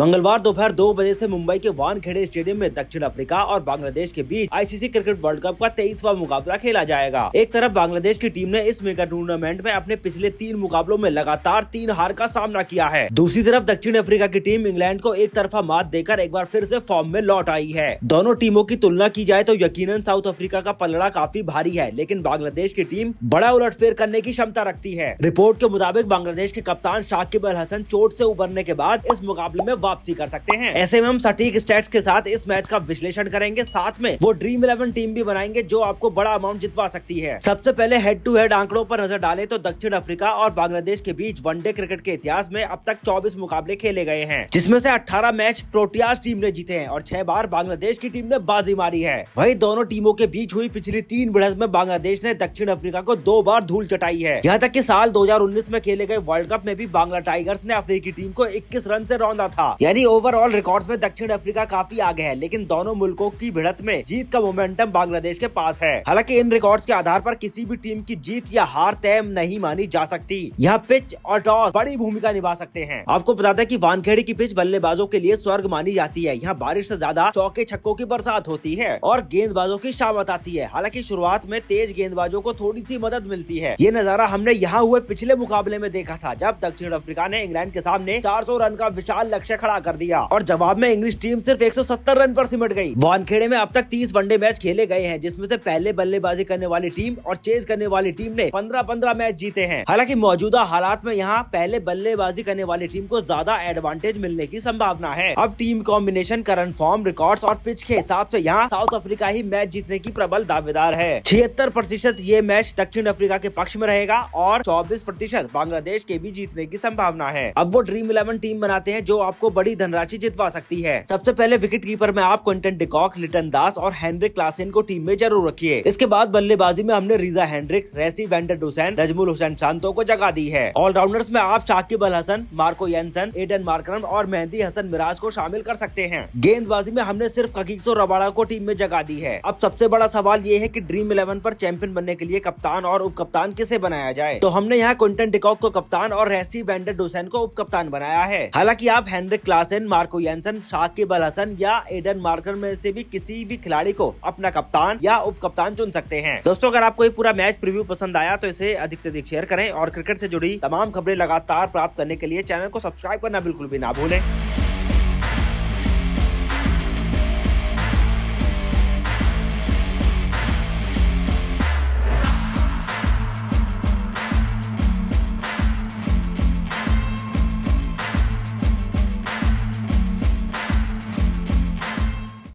मंगलवार दोपहर दो, दो बजे से मुंबई के वानखेड़े स्टेडियम में दक्षिण अफ्रीका और बांग्लादेश के बीच आईसीसी क्रिकेट वर्ल्ड कप का तेईसवा मुकाबला खेला जाएगा एक तरफ बांग्लादेश की टीम ने इस मेगा टूर्नामेंट में अपने पिछले तीन मुकाबलों में लगातार तीन हार का सामना किया है दूसरी तरफ दक्षिण अफ्रीका की टीम इंग्लैंड को एक तरफा मात देकर एक बार फिर ऐसी फॉर्म में लौट आई है दोनों टीमों की तुलना की जाए तो यकीन साउथ अफ्रीका का पलड़ा काफी भारी है लेकिन बांग्लादेश की टीम बड़ा उलटफेर करने की क्षमता रखती है रिपोर्ट के मुताबिक बांग्लादेश के कप्तान शाकिब अल हसन चोट ऐसी उबरने के बाद इस मुकाबले में वापसी कर सकते हैं ऐसे में हम सटीक स्टेट्स के साथ इस मैच का विश्लेषण करेंगे साथ में वो ड्रीम इलेवन टीम भी बनाएंगे जो आपको बड़ा अमाउंट जितवा सकती है सबसे पहले हेड टू हेड आंकड़ों पर नजर डाले तो दक्षिण अफ्रीका और बांग्लादेश के बीच वनडे क्रिकेट के इतिहास में अब तक चौबीस मुकाबले खेले गए हैं जिसमे से अठारह मैच प्रोटियास टीम ने जीते हैं और छह बार बांग्लादेश की टीम ने बाजी मारी है वही दोनों टीमों के बीच हुई पिछली तीन बढ़त में बांग्लादेश ने दक्षिण अफ्रीका को दो बार धूल चटाई है यहाँ तक की साल दो में खेले गए वर्ल्ड कप में भी बांग्ला टाइगर्स ने अफ्रीकी टीम को 21 रन से रौंदा था यानी ओवरऑल रिकॉर्ड में दक्षिण अफ्रीका काफी आगे है लेकिन दोनों मुल्कों की भिड़त में जीत का मोमेंटम बांग्लादेश के पास है हालांकि इन रिकॉर्ड के आधार आरोप किसी भी टीम की जीत या हार तय नहीं मानी जा सकती यहाँ पिच और टॉस बड़ी भूमिका निभा सकते हैं आपको बता दें की वानखेड़ी की पिच बल्लेबाजों के लिए स्वर्ग मानी जाती है यहाँ बारिश ऐसी ज्यादा चौके छक्कों की बरसात होती है और गेंदबाजों की शामत आती है हालांकि शुरुआत में तेज गेंदबाजों को थोड़ी सी मदद मिलती है ये नजारा हमने यहाँ हुए पिछले मुकाबले में देखा था जब दक्षिण अफ्रीका ने इंग्लैंड के सामने 400 रन का विशाल लक्ष्य खड़ा कर दिया और जवाब में इंग्लिश टीम सिर्फ 170 रन पर सिमट गई वानखेड़े में अब तक 30 वनडे मैच खेले गए हैं जिसमें से पहले बल्लेबाजी करने वाली टीम और चेज करने वाली टीम ने 15-15 मैच जीते हैं हालांकि मौजूदा हालात में यहाँ पहले बल्लेबाजी करने वाली टीम को ज्यादा एडवांटेज मिलने की संभावना है अब team combination current form record और पिच के हिसाब ऐसी यहाँ साउथ अफ्रीका ही मैच जीतने की प्रबल दावेदार है छिहत्तर प्रतिशत ये मैच दक्षिण अफ्रीका के पक्ष में रहेगा और चौबीस प्रतिशत बांग्लादेश के भी जीतने की संभावना है अब वो ड्रीम इलेवन टीम बनाते हैं जो आपको बड़ी धनराशि जितवा सकती है सबसे पहले विकेट कीपर में आप क्विंटन डिकॉक लिटन दास और हेनरिक क्लासिन को टीम में जरूर रखिए इसके बाद बल्लेबाजी में हमने Reeza Hendricks Rassie van der Dussen Najmul Hossain Shanto को जगह दी है ऑलराउंडर्स में आप Shakib Al Hasan Marco Jansen Aiden Markram और मेहंदी हसन मिराज को शामिल कर सकते हैं गेंदबाजी में हमने सिर्फ ककीसो रबाड़ा को टीम में जगह दी है अब सबसे बड़ा सवाल ये है की ड्रीम इलेवन आरोप चैंपियन बनने के लिए कप्तान और उप कप्तान किसे बनाया जाए तो हमने यहाँ क्विंटन डिकॉक को कप्तान और रेसी वेंडर हुसैन को उप कप्तान बनाया है हालांकि आप Heinrich Klaasen Marco Jansen Shakib Al Hasan या एडन मार्कर में से भी किसी भी खिलाड़ी को अपना कप्तान या उप कप्तान चुन सकते हैं दोस्तों अगर आपको ये पूरा मैच प्रीव्यू पसंद आया तो इसे अधिक से अधिक शेयर करें और क्रिकेट से जुड़ी तमाम खबरें लगातार प्राप्त करने के लिए चैनल को सब्सक्राइब करना बिल्कुल भी ना भूलें